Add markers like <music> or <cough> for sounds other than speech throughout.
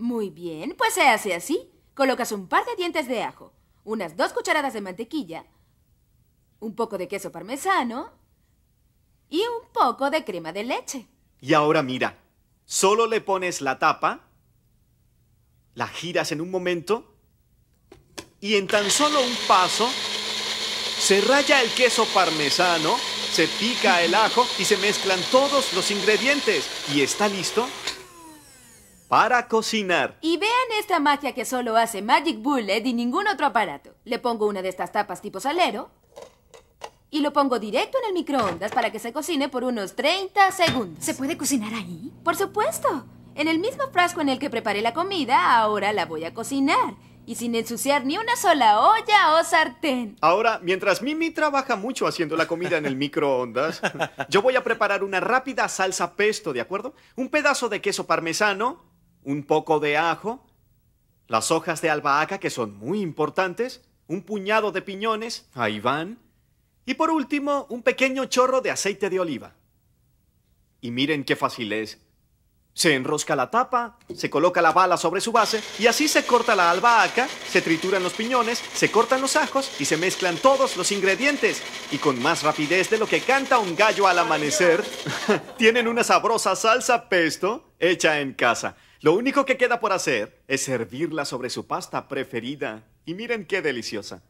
Muy bien, pues se hace así. Colocas un par de dientes de ajo, unas dos cucharadas de mantequilla, un poco de queso parmesano y un poco de crema de leche. Y ahora mira, solo le pones la tapa, la giras en un momento y en tan solo un paso se raya el queso parmesano, se pica el ajo y se mezclan todos los ingredientes y está listo para cocinar. Y vean esta magia que solo hace Magic Bullet y ningún otro aparato. Le pongo una de estas tapas tipo salero y lo pongo directo en el microondas para que se cocine por unos 30 segundos. ¿Se puede cocinar ahí? Por supuesto. En el mismo frasco en el que preparé la comida, ahora la voy a cocinar y sin ensuciar ni una sola olla o sartén. Ahora, mientras Mimi trabaja mucho haciendo la comida en el microondas, <laughs> yo voy a preparar una rápida salsa pesto, ¿de acuerdo? Un pedazo de queso parmesano, un poco de ajo, las hojas de albahaca, que son muy importantes, un puñado de piñones, ahí van, y por último, un pequeño chorro de aceite de oliva. Y miren qué fácil es. Se enrosca la tapa, se coloca la bala sobre su base y así se corta la albahaca, se trituran los piñones, se cortan los ajos y se mezclan todos los ingredientes. Y con más rapidez de lo que canta un gallo al amanecer, <laughs> tienen una sabrosa salsa pesto hecha en casa. Lo único que queda por hacer es servirla sobre su pasta preferida. Y miren qué deliciosa.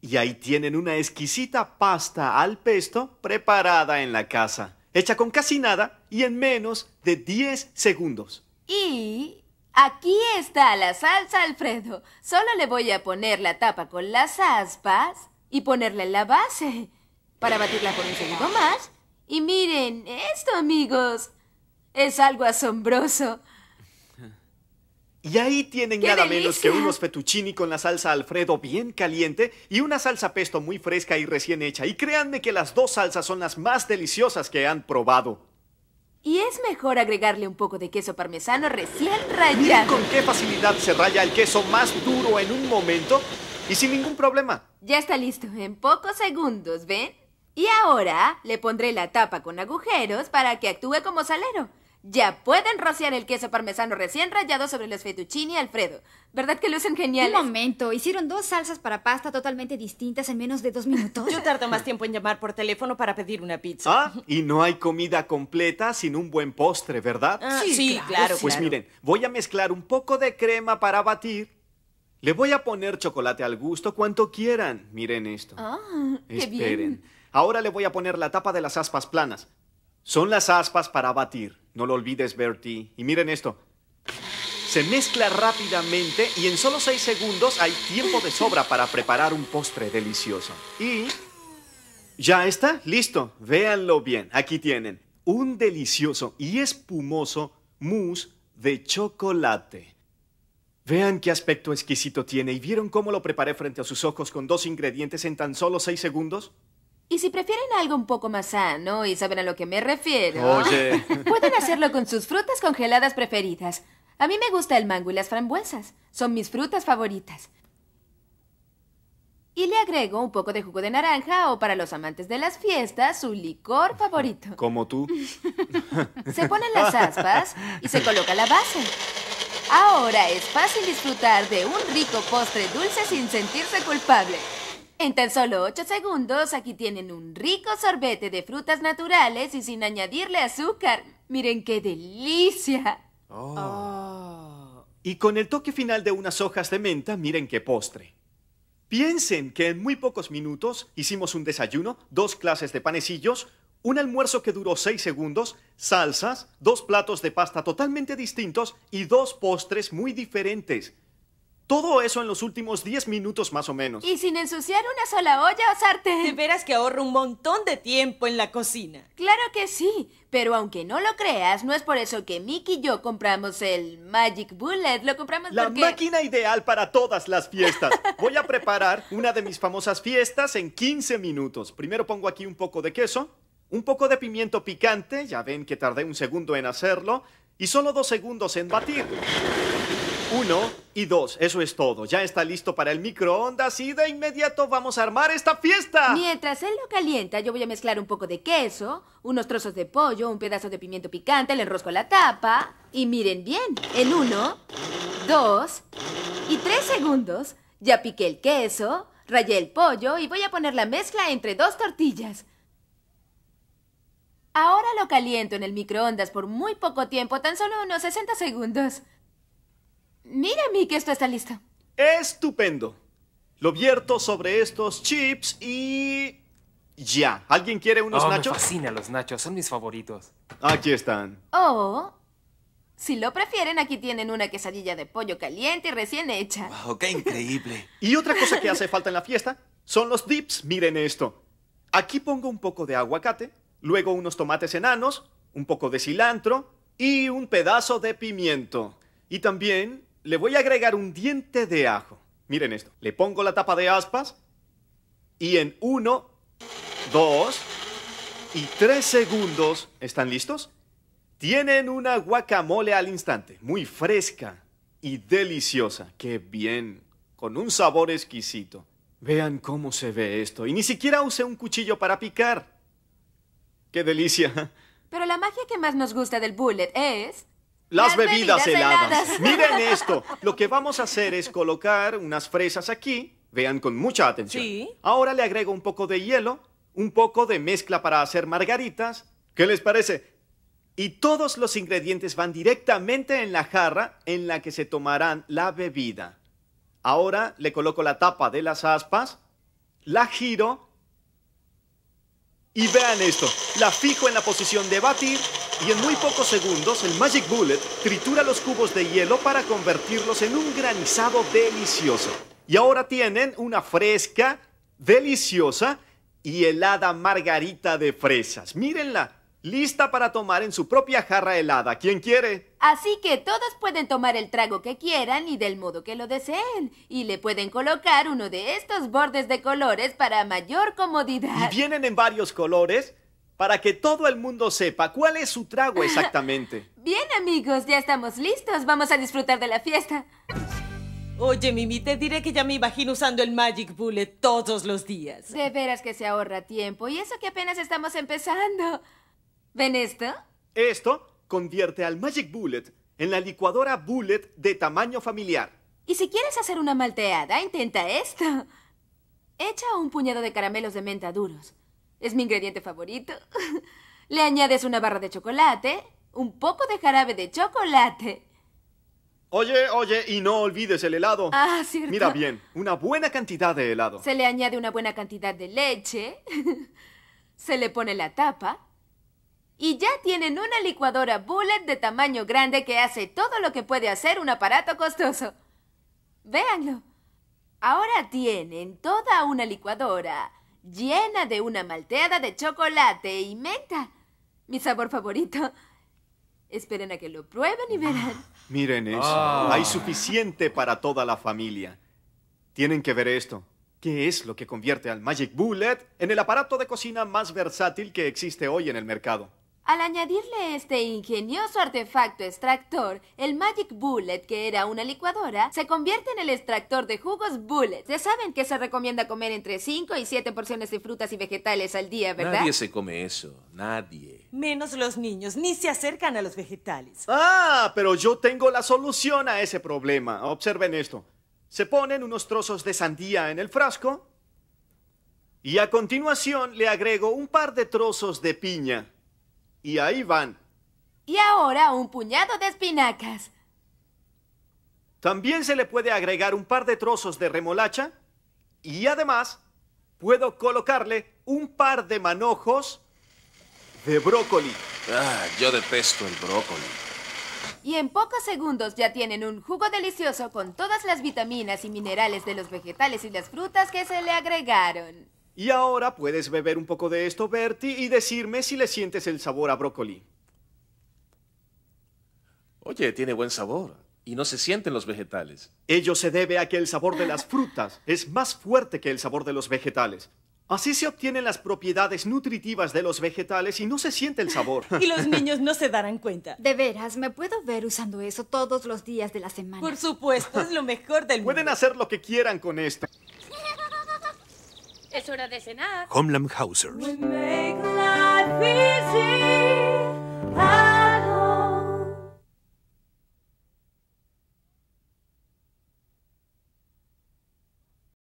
Y ahí tienen una exquisita pasta al pesto preparada en la casa, hecha con casi nada y en menos de 10 segundos. Y aquí está la salsa, Alfredo. Solo le voy a poner la tapa con las aspas y ponerla en la base para batirla por un segundo más. Y miren esto, amigos. Es algo asombroso. Y ahí tienen nada menos que unos fettuccini con la salsa Alfredo bien caliente y una salsa pesto muy fresca y recién hecha. Y créanme que las dos salsas son las más deliciosas que han probado. Y es mejor agregarle un poco de queso parmesano recién rallado. con qué facilidad se raya el queso más duro en un momento y sin ningún problema. Ya está listo en pocos segundos, ¿ven? Y ahora le pondré la tapa con agujeros para que actúe como salero. Ya pueden rociar el queso parmesano recién rallado sobre los fettuccini Alfredo. ¿Verdad que lucen geniales? Un momento, hicieron dos salsas para pasta totalmente distintas en menos de dos minutos. Yo tardo más tiempo en llamar por teléfono para pedir una pizza. Ah, y no hay comida completa sin un buen postre, ¿verdad? Ah, sí, sí, claro. pues miren, voy a mezclar un poco de crema para batir. Le voy a poner chocolate al gusto cuanto quieran. Miren esto. Ah, Qué bien. Ahora le voy a poner la tapa de las aspas planas. Son las aspas para batir. No lo olvides, Bertie. Y miren esto. Se mezcla rápidamente y en solo seis segundos hay tiempo de sobra para preparar un postre delicioso. Y ya está, listo. Véanlo bien. Aquí tienen un delicioso y espumoso mousse de chocolate. Vean qué aspecto exquisito tiene y vieron cómo lo preparé frente a sus ojos con dos ingredientes en tan solo seis segundos. Y si prefieren algo un poco más sano, y saben a lo que me refiero, <laughs> pueden hacerlo con sus frutas congeladas preferidas. A mí me gusta el mango y las frambuesas. Son mis frutas favoritas. Y le agrego un poco de jugo de naranja o para los amantes de las fiestas, su licor favorito. Como tú. <laughs> Se ponen las aspas y se coloca la base. Ahora es fácil disfrutar de un rico postre dulce sin sentirse culpable. En tan solo 8 segundos aquí tienen un rico sorbete de frutas naturales y sin añadirle azúcar. Miren qué delicia. Oh. Y con el toque final de unas hojas de menta, miren qué postre. Piensen que en muy pocos minutos hicimos un desayuno, dos clases de panecillos, un almuerzo que duró 6 segundos, salsas, dos platos de pasta totalmente distintos y dos postres muy diferentes. Todo eso en los últimos 10 minutos más o menos. Y sin ensuciar una sola olla o sartén. De veras que ahorro un montón de tiempo en la cocina. Claro que sí, pero aunque no lo creas, no es por eso que Mickey y yo compramos el Magic Bullet, lo compramos la porque... La máquina ideal para todas las fiestas. Voy a preparar una de mis famosas fiestas en 15 minutos. Primero pongo aquí un poco de queso, un poco de pimiento picante, ya ven que tardé un segundo en hacerlo, y solo dos segundos en batir. Uno y dos, eso es todo. Ya está listo para el microondas y de inmediato vamos a armar esta fiesta. Mientras él lo calienta, yo voy a mezclar un poco de queso, unos trozos de pollo, un pedazo de pimiento picante, le enrosco la tapa y miren bien, en uno, dos y tres segundos ya piqué el queso, rayé el pollo y voy a poner la mezcla entre dos tortillas. Ahora lo caliento en el microondas por muy poco tiempo, tan solo unos 60 segundos mí que esto está listo. Estupendo. Lo vierto sobre estos chips y... Ya. ¿Alguien quiere unos oh, nachos? Me los nachos, son mis favoritos. Aquí están. Oh, si lo prefieren, aquí tienen una quesadilla de pollo caliente y recién hecha. ¡Wow, qué increíble! <laughs> y otra cosa que hace falta en la fiesta son los dips. Miren esto. Aquí pongo un poco de aguacate, luego unos tomates enanos, un poco de cilantro y un pedazo de pimiento. Y también le voy a agregar un diente de ajo. Miren esto. Le pongo la tapa de aspas y en uno, dos y tres segundos, ¿están listos? Tienen una guacamole al instante, muy fresca y deliciosa. ¡Qué bien! Con un sabor exquisito. Vean cómo se ve esto. Y ni siquiera usé un cuchillo para picar. ¡Qué delicia! Pero la magia que más nos gusta del bullet es las, bebidas, heladas. <laughs> Miren esto. Lo que vamos a hacer es colocar unas fresas aquí. Vean con mucha atención. Ahora le agrego un poco de hielo, un poco de mezcla para hacer margaritas. ¿Qué les parece? Y todos los ingredientes van directamente en la jarra en la que se tomarán la bebida. Ahora le coloco la tapa de las aspas, la giro y vean esto. La fijo en la posición de batir y en muy pocos segundos el Magic Bullet tritura los cubos de hielo para convertirlos en un granizado delicioso. Y ahora tienen una fresca, deliciosa y helada margarita de fresas. Mírenla, lista para tomar en su propia jarra helada. ¿Quién quiere? Así que todos pueden tomar el trago que quieran y del modo que lo deseen. Y le pueden colocar uno de estos bordes de colores para mayor comodidad. Y vienen en varios colores para que todo el mundo sepa cuál es su trago <laughs> exactamente. Bien, amigos, ya estamos listos. Vamos a disfrutar de la fiesta. Oye, Mimi, te diré que ya me imagino usando el Magic Bullet todos los días. De veras que se ahorra tiempo. Y eso que apenas estamos empezando. ¿Ven esto? Esto convierte al Magic Bullet en la licuadora Bullet de tamaño familiar. Y si quieres hacer una malteada, intenta esto. Echa un puñado de caramelos de menta duros. Es mi ingrediente favorito. <laughs> Le añades una barra de chocolate, un poco de jarabe de chocolate. Oye, oye, y no olvides el helado. Ah, cierto. Mira bien, una buena cantidad de helado. Se le añade una buena cantidad de leche, <laughs> se le pone la tapa y ya tienen una licuadora bullet de tamaño grande que hace todo lo que puede hacer un aparato costoso. Véanlo. Ahora tienen toda una licuadora llena de una malteada de chocolate y menta. Mi sabor favorito. Esperen a que lo prueben y verán. Ah, miren eso. Ah. Hay suficiente para toda la familia. Tienen que ver esto. ¿Qué es lo que convierte al Magic Bullet en el aparato de cocina más versátil que existe hoy en el mercado? Al añadirle este ingenioso artefacto extractor, el Magic Bullet, que era una licuadora, se convierte en el extractor de jugos Bullet. Ya saben que se recomienda comer entre 5 y 7 porciones de frutas y vegetales al día, ¿verdad? Nadie se come eso, nadie. Menos los niños, ni se acercan a los vegetales. Ah, pero yo tengo la solución a ese problema. Observen esto. Se ponen unos trozos de sandía en el frasco y a continuación le agrego un par de trozos de piña. Y ahí van. Y ahora un puñado de espinacas. También se le puede agregar un par de trozos de remolacha y además puedo colocarle un par de manojos de brócoli. Ah, yo detesto el brócoli. Y en pocos segundos ya tienen un jugo delicioso con todas las vitaminas y minerales de los vegetales y las frutas que se le agregaron. Y ahora puedes beber un poco de esto, Bertie, y decirme si le sientes el sabor a brócoli. Oye, tiene buen sabor. Y no se sienten los vegetales. Ello se debe a que el sabor de las frutas es más fuerte que el sabor de los vegetales. Así se obtienen las propiedades nutritivas de los vegetales y no se siente el sabor. <laughs> Y los niños no se darán cuenta. De veras, ¿me puedo ver usando eso todos los días de la semana? Por supuesto, es lo mejor del mundo. Pueden hacer lo que quieran con esto. Es hora de cenar. Housers.